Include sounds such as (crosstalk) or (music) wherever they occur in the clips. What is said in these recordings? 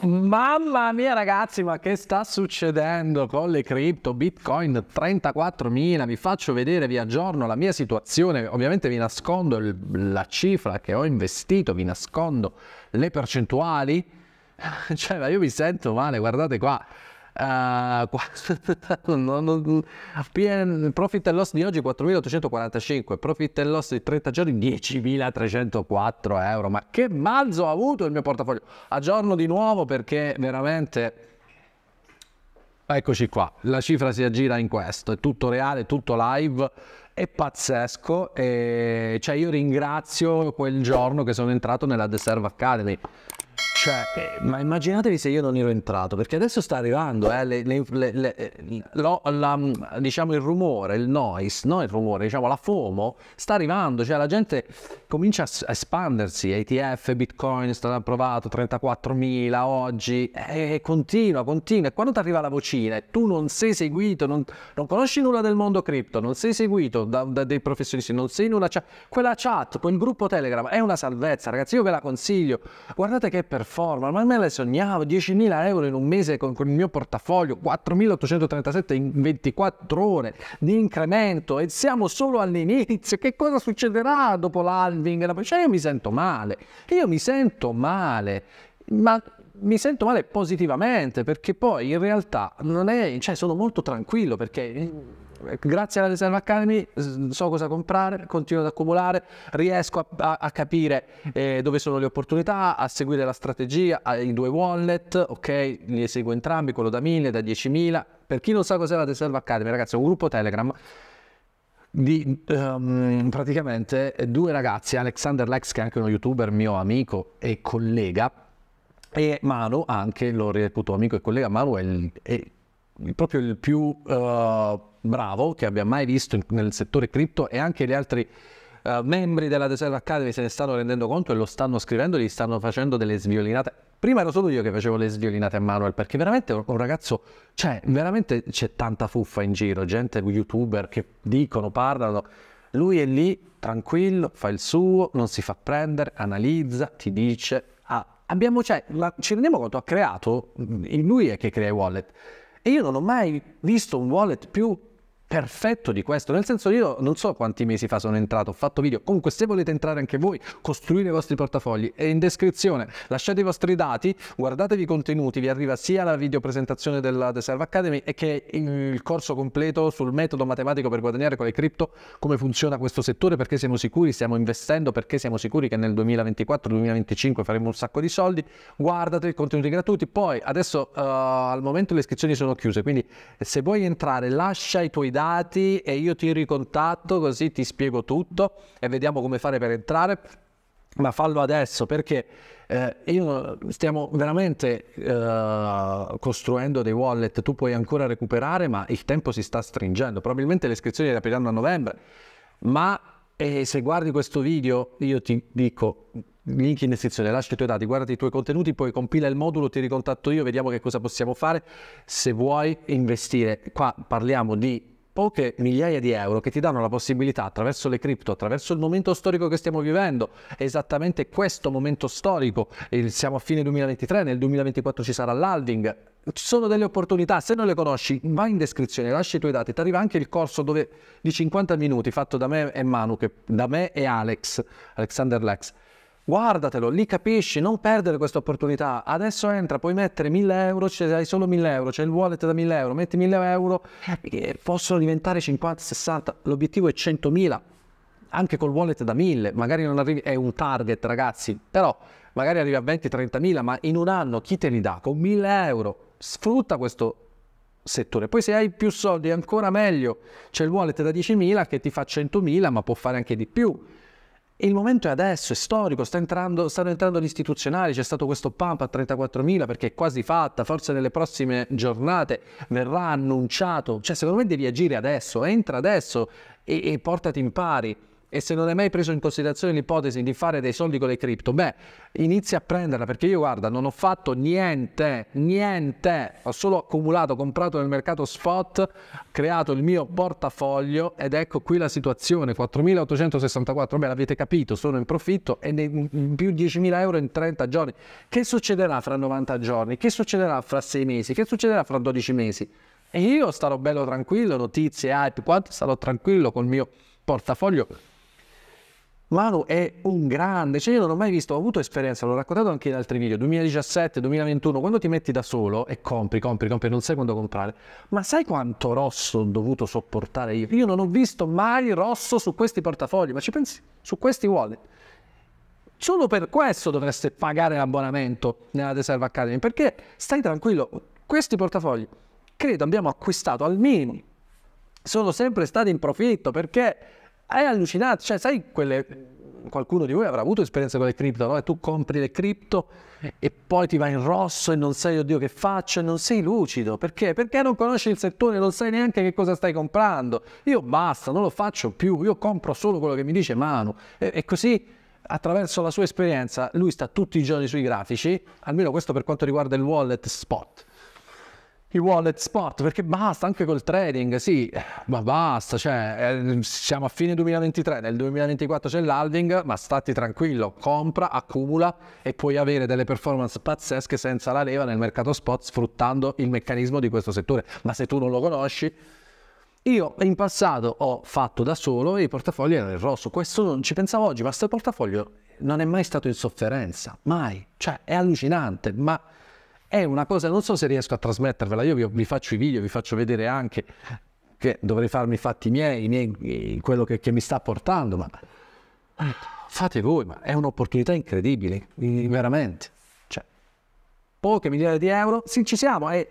Mamma mia ragazzi, ma che sta succedendo con le cripto? Bitcoin 34.000, vi faccio vedere, vi aggiorno la mia situazione, ovviamente vi nascondo il, la cifra che ho investito, vi nascondo le percentuali, (laughs) cioè ma io mi sento male, guardate qua, eh, (laughs) profit and loss di oggi 4.845, profit and loss di 30 giorni 10.304 euro. Ma che malzo ha avuto il mio portafoglio? Aggiorno di nuovo perché veramente... Eccoci qua, la cifra si aggira in questo, è tutto reale, tutto live, è pazzesco e cioè io ringrazio quel giorno che sono entrato nella The Serve Academy cioè, ma immaginatevi se io non ero entrato, perché adesso sta arrivando, eh, le, le, le, lo, la, diciamo il rumore, il noise, no il rumore, diciamo la FOMO, sta arrivando, cioè la gente comincia a espandersi, ETF, Bitcoin è stato approvato, 34.000 oggi, e continua, continua, e quando ti arriva la vocina e tu non sei seguito, non, non conosci nulla del mondo cripto, non sei seguito da, da dei professionisti, non sei nulla, cioè, quella chat, quel gruppo Telegram è una salvezza, ragazzi, io ve la consiglio, guardate che è perfetto performance, ma me le sognavo, 10.000 euro in un mese con, con il mio portafoglio, 4.837 in 24 ore di incremento e siamo solo all'inizio, che cosa succederà dopo l'halving? Cioè io mi sento male, io mi sento male, ma mi sento male positivamente perché poi in realtà non è, cioè sono molto tranquillo perché grazie alla Reserve Academy so cosa comprare, continuo ad accumulare, riesco a, a, a capire eh, dove sono le opportunità, a seguire la strategia, i due wallet, ok, li seguo entrambi, quello da 1000, da 10.000. Per chi non sa cos'è la Reserve Academy, ragazzi, è un gruppo Telegram di um, praticamente due ragazzi, Alexander Lex che è anche uno youtuber mio amico e collega, e Manu anche lo reputo amico e collega, Manu è, il, è proprio il più uh, bravo che abbia mai visto in, nel settore cripto e anche gli altri uh, membri della Desert Academy se ne stanno rendendo conto e lo stanno scrivendo, gli stanno facendo delle sviolinate. Prima ero solo io che facevo le sviolinate a Manuel perché veramente un ragazzo, cioè veramente c'è tanta fuffa in giro, gente, youtuber che dicono, parlano. Lui è lì, tranquillo, fa il suo, non si fa prendere, analizza, ti dice, ah, abbiamo, cioè, la, ci rendiamo conto, ha creato, mm, lui è che crea i wallet e io non ho mai visto un wallet più perfetto di questo, nel senso io non so quanti mesi fa sono entrato, ho fatto video, comunque se volete entrare anche voi, costruire i vostri portafogli, è in descrizione, lasciate i vostri dati, guardatevi i contenuti, vi arriva sia la video presentazione della The Serve Academy e che il corso completo sul metodo matematico per guadagnare con le cripto, come funziona questo settore, perché siamo sicuri, stiamo investendo, perché siamo sicuri che nel 2024-2025 faremo un sacco di soldi, guardate i contenuti gratuiti, poi adesso uh, al momento le iscrizioni sono chiuse, quindi se vuoi entrare lascia i tuoi dati, dati e io ti ricontatto così ti spiego tutto e vediamo come fare per entrare, ma fallo adesso perché eh, io, stiamo veramente eh, costruendo dei wallet, tu puoi ancora recuperare ma il tempo si sta stringendo, probabilmente le iscrizioni le apriranno a novembre, ma eh, se guardi questo video io ti dico link in descrizione, lascia i tuoi dati, guarda i tuoi contenuti, poi compila il modulo, ti ricontatto io, vediamo che cosa possiamo fare se vuoi investire. Qua parliamo di poche migliaia di euro che ti danno la possibilità attraverso le cripto, attraverso il momento storico che stiamo vivendo, esattamente questo momento storico, siamo a fine 2023, nel 2024 ci sarà l'alving, ci sono delle opportunità, se non le conosci vai in descrizione, lascia i tuoi dati, ti arriva anche il corso dove, di 50 minuti fatto da me e Manu, che, da me e Alex, Alexander Lex, guardatelo, lì capisci, non perdere questa opportunità. Adesso entra, puoi mettere 1000 euro, cioè hai solo 1000 euro, c'è il wallet da 1000 euro, metti 1000 euro, eh, possono diventare 50, 60, l'obiettivo è 100.000, anche col wallet da 1000, magari non arrivi, è un target ragazzi, però magari arrivi a 20, 30.000, ma in un anno chi te li dà? Con 1000 euro, sfrutta questo settore. Poi se hai più soldi ancora meglio, c'è il wallet da 10.000 che ti fa 100.000, ma può fare anche di più il momento è adesso, è storico, sta entrando, stanno entrando gli istituzionali, c'è stato questo pump a 34.000 perché è quasi fatta, forse nelle prossime giornate verrà annunciato, cioè secondo me devi agire adesso, entra adesso e, e portati in pari e se non hai mai preso in considerazione l'ipotesi di fare dei soldi con le cripto, beh, inizi a prenderla perché io guarda, non ho fatto niente, niente, ho solo accumulato, comprato nel mercato spot, creato il mio portafoglio ed ecco qui la situazione, 4.864, beh l'avete capito, sono in profitto e ne, in più 10.000 euro in 30 giorni. Che succederà fra 90 giorni? Che succederà fra 6 mesi? Che succederà fra 12 mesi? E io starò bello tranquillo, notizie, hype, quanto starò tranquillo col mio portafoglio Manu è un grande, cioè io non ho mai visto, ho avuto esperienza, l'ho raccontato anche in altri video, 2017, 2021, quando ti metti da solo e compri, compri, compri, non sai quando comprare, ma sai quanto rosso ho dovuto sopportare io? Io non ho visto mai rosso su questi portafogli, ma ci pensi, su questi wallet. Solo per questo dovreste pagare l'abbonamento nella Deserve Academy, perché stai tranquillo, questi portafogli, credo abbiamo acquistato almeno, sono sempre stati in profitto perché è allucinante, cioè sai quelle... Qualcuno di voi avrà avuto esperienza con le cripto, no? E tu compri le cripto e poi ti va in rosso e non sai, oddio, che faccio, e non sei lucido. Perché? Perché non conosci il settore, non sai neanche che cosa stai comprando. Io basta, non lo faccio più, io compro solo quello che mi dice Manu. e, e così attraverso la sua esperienza, lui sta tutti i giorni sui grafici, almeno questo per quanto riguarda il wallet spot i wallet spot perché basta anche col trading sì ma basta cioè eh, siamo a fine 2023 nel 2024 c'è l'halving ma stati tranquillo compra accumula e puoi avere delle performance pazzesche senza la leva nel mercato spot sfruttando il meccanismo di questo settore ma se tu non lo conosci io in passato ho fatto da solo e il portafoglio era nel rosso questo non ci pensavo oggi ma questo portafoglio non è mai stato in sofferenza mai cioè è allucinante ma è una cosa, non so se riesco a trasmettervela, io vi, vi faccio i video, vi faccio vedere anche che dovrei farmi i fatti miei, miei eh, quello che, che, mi sta portando, ma fate voi, ma è un'opportunità incredibile, veramente. Cioè, poche migliaia di euro, sì, ci siamo, e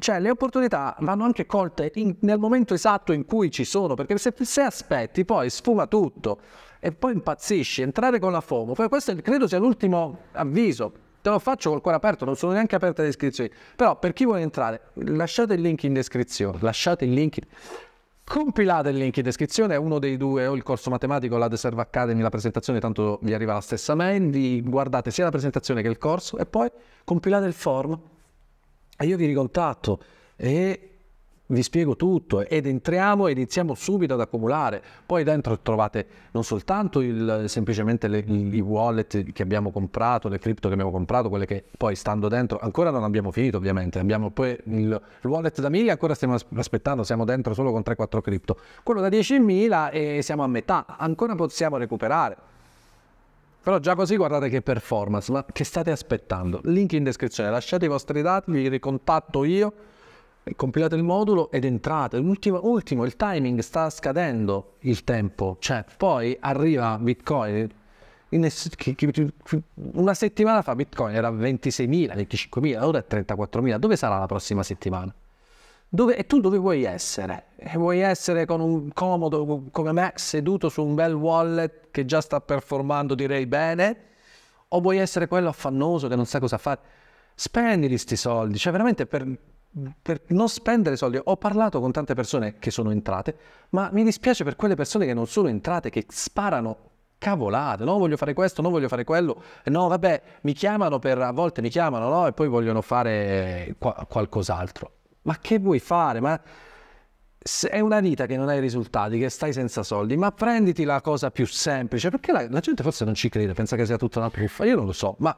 cioè, le opportunità vanno anche colte in, nel momento esatto in cui ci sono, perché se, se, aspetti poi sfuma tutto e poi impazzisci, entrare con la FOMO, poi questo credo sia l'ultimo avviso Te lo faccio col cuore aperto, non sono neanche aperte le iscrizioni. Però per chi vuole entrare, lasciate il link in descrizione, lasciate il link. In... Compilate il link in descrizione, è uno dei due, o il corso matematico, la Deserve Academy, la presentazione, tanto vi arriva la stessa mail, vi guardate sia la presentazione che il corso e poi compilate il form e io vi ricontatto e vi spiego tutto ed entriamo e iniziamo subito ad accumulare. Poi dentro trovate non soltanto il, semplicemente le, i wallet che abbiamo comprato, le cripto che abbiamo comprato, quelle che poi stando dentro, ancora non abbiamo finito ovviamente, abbiamo poi il, il wallet da 1000 ancora stiamo aspettando, siamo dentro solo con 3-4 cripto, quello da 10.000 e siamo a metà, ancora possiamo recuperare. Però già così guardate che performance, ma che state aspettando? Link in descrizione, lasciate i vostri dati, vi ricontatto io compilate il modulo ed entrate. L'ultimo, ultimo, il timing sta scadendo il tempo, cioè poi arriva Bitcoin. Una settimana fa Bitcoin era 26.000, 25.000, ora è 34.000. Dove sarà la prossima settimana? Dove, e tu dove vuoi essere? E vuoi essere con un comodo come me, seduto su un bel wallet che già sta performando direi bene? O vuoi essere quello affannoso che non sa cosa fare? Spendili sti soldi, cioè veramente per, per non spendere soldi. Ho parlato con tante persone che sono entrate, ma mi dispiace per quelle persone che non sono entrate, che sparano cavolate, no voglio fare questo, no voglio fare quello, eh, no vabbè, mi chiamano per, a volte mi chiamano, no, e poi vogliono fare qua, qualcos'altro. Ma che vuoi fare? Ma se è una vita che non hai risultati, che stai senza soldi, ma prenditi la cosa più semplice, perché la, la gente forse non ci crede, pensa che sia tutta una puffa, io non lo so, ma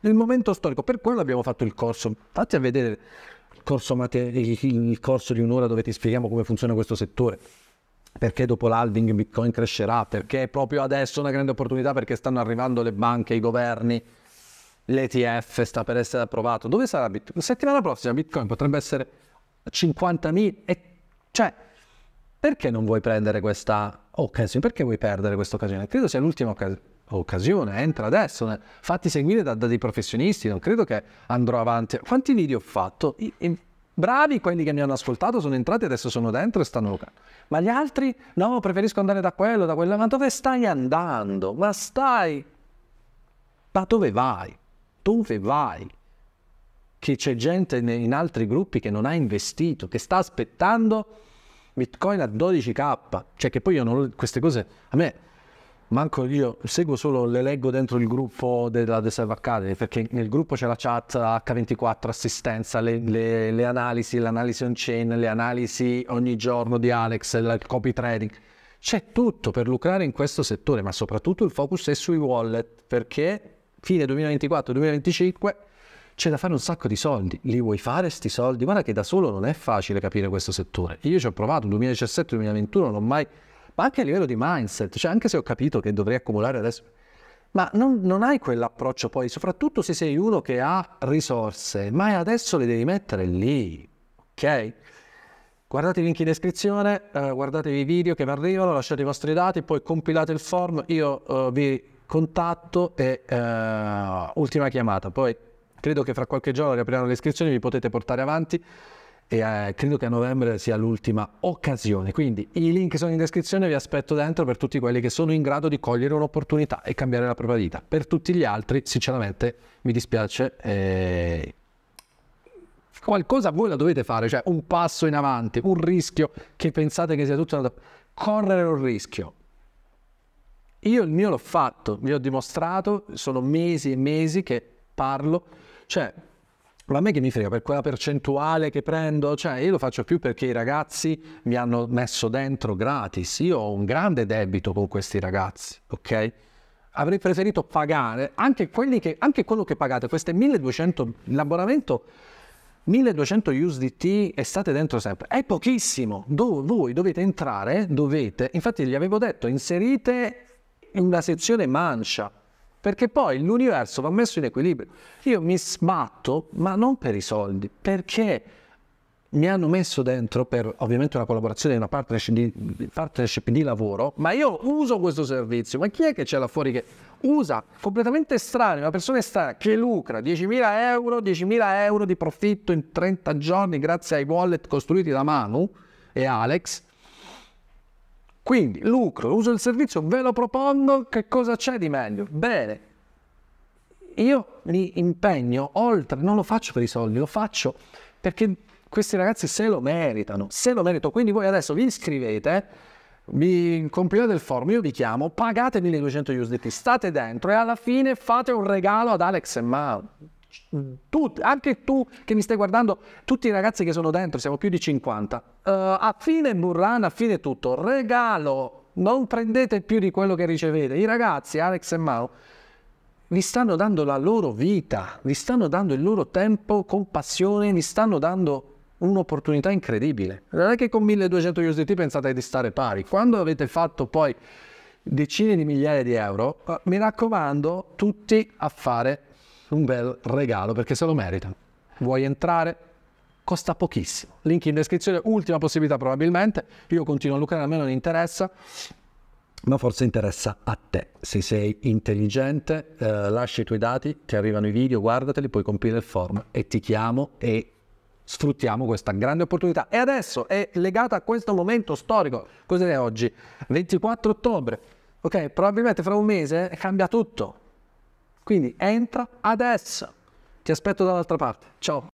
nel momento storico, per quello abbiamo fatto il corso, fatti a vedere corso, il corso di un'ora dove ti spieghiamo come funziona questo settore perché dopo l'halving Bitcoin crescerà, perché è proprio adesso una grande opportunità, perché stanno arrivando le banche, i governi, l'ETF sta per essere approvato. Dove sarà Bitcoin? La settimana prossima Bitcoin potrebbe essere 50.000 e cioè perché non vuoi prendere questa occasione? Perché vuoi perdere questa occasione? Credo sia l'ultima occasione occasione, entra adesso, fatti seguire da, da, dei professionisti, non credo che andrò avanti. Quanti video ho fatto? I, i, bravi quelli che mi hanno ascoltato, sono entrati, adesso sono dentro e stanno Ma gli altri? No, preferisco andare da quello, da quello. Ma dove stai andando? Ma stai... Ma dove vai? Dove vai? Che c'è gente in altri gruppi che non ha investito, che sta aspettando Bitcoin a 12k. Cioè che poi io non... Queste cose... A me manco io seguo solo, le leggo dentro il gruppo della The Serve Academy, perché nel gruppo c'è la chat H24 assistenza, le, le, le analisi, l'analisi on chain, le analisi ogni giorno di Alex, il copy trading. C'è tutto per lucrare in questo settore, ma soprattutto il focus è sui wallet, perché fine 2024-2025 c'è da fare un sacco di soldi. Li vuoi fare sti soldi? Guarda che da solo non è facile capire questo settore. Io ci ho provato 2017-2021, non ho mai ma anche a livello di mindset, cioè anche se ho capito che dovrei accumulare adesso, ma non, non hai quell'approccio poi, soprattutto se sei uno che ha risorse, ma adesso le devi mettere lì, ok? Guardate i link in descrizione, eh, guardatevi i video che vi arrivano, lasciate i vostri dati, poi compilate il form, io eh, vi contatto e eh, ultima chiamata. Poi credo che fra qualche giorno riapriranno le iscrizioni, vi potete portare avanti e eh, credo che a novembre sia l'ultima occasione. Quindi i link sono in descrizione, vi aspetto dentro per tutti quelli che sono in grado di cogliere un'opportunità e cambiare la propria vita. Per tutti gli altri, sinceramente, mi dispiace. Eh, qualcosa voi la dovete fare, cioè un passo in avanti, un rischio che pensate che sia tutto andato... Correre un rischio. Io il mio l'ho fatto, vi ho dimostrato, sono mesi e mesi che parlo, cioè ma a me che mi frega per quella percentuale che prendo, cioè io lo faccio più perché i ragazzi mi hanno messo dentro gratis. Io ho un grande debito con questi ragazzi, ok? Avrei preferito pagare anche, che, anche quello che pagate, queste 1200 l'abbonamento 1200 USDT e state dentro sempre. È pochissimo. Do, voi dovete entrare, dovete, infatti gli avevo detto, inserite una sezione mancia perché poi l'universo va messo in equilibrio. Io mi sbatto, ma non per i soldi, perché mi hanno messo dentro per ovviamente una collaborazione, una partnership di, partnership di lavoro, ma io uso questo servizio, ma chi è che c'è là fuori che usa completamente strano, una persona strana che lucra 10.000 euro, 10.000 euro di profitto in 30 giorni grazie ai wallet costruiti da Manu e Alex, quindi lucro, uso il servizio, ve lo propongo, che cosa c'è di meglio? Bene, io mi impegno oltre, non lo faccio per i soldi, lo faccio perché questi ragazzi se lo meritano, se lo meritano. Quindi voi adesso vi iscrivete, vi compilate il form, io vi chiamo, pagate 1200 USDT, state dentro e alla fine fate un regalo ad Alex e Mao. Mm. tu, anche tu che mi stai guardando, tutti i ragazzi che sono dentro, siamo più di 50, uh, eh, a fine Burrana, a fine tutto, regalo, non prendete più di quello che ricevete. I ragazzi, Alex e Mao, vi stanno dando la loro vita, vi stanno dando il loro tempo con passione, vi stanno dando un'opportunità incredibile. Non è che con 1200 USDT pensate di stare pari. Quando avete fatto poi decine di migliaia di euro, eh, mi raccomando tutti a fare un bel regalo perché se lo meritano. Vuoi entrare? Costa pochissimo. Link in descrizione, ultima possibilità probabilmente. Io continuo a lucrare, a me non interessa ma forse interessa a te. Se sei intelligente, eh, lascia i tuoi dati, ti arrivano i video, guardateli, puoi compilare il form e ti chiamo e sfruttiamo questa grande opportunità. E adesso è legata a questo momento storico. Cos'è oggi? 24 ottobre. Ok, probabilmente fra un mese cambia tutto. Quindi entra adesso. Ti aspetto dall'altra parte. Ciao.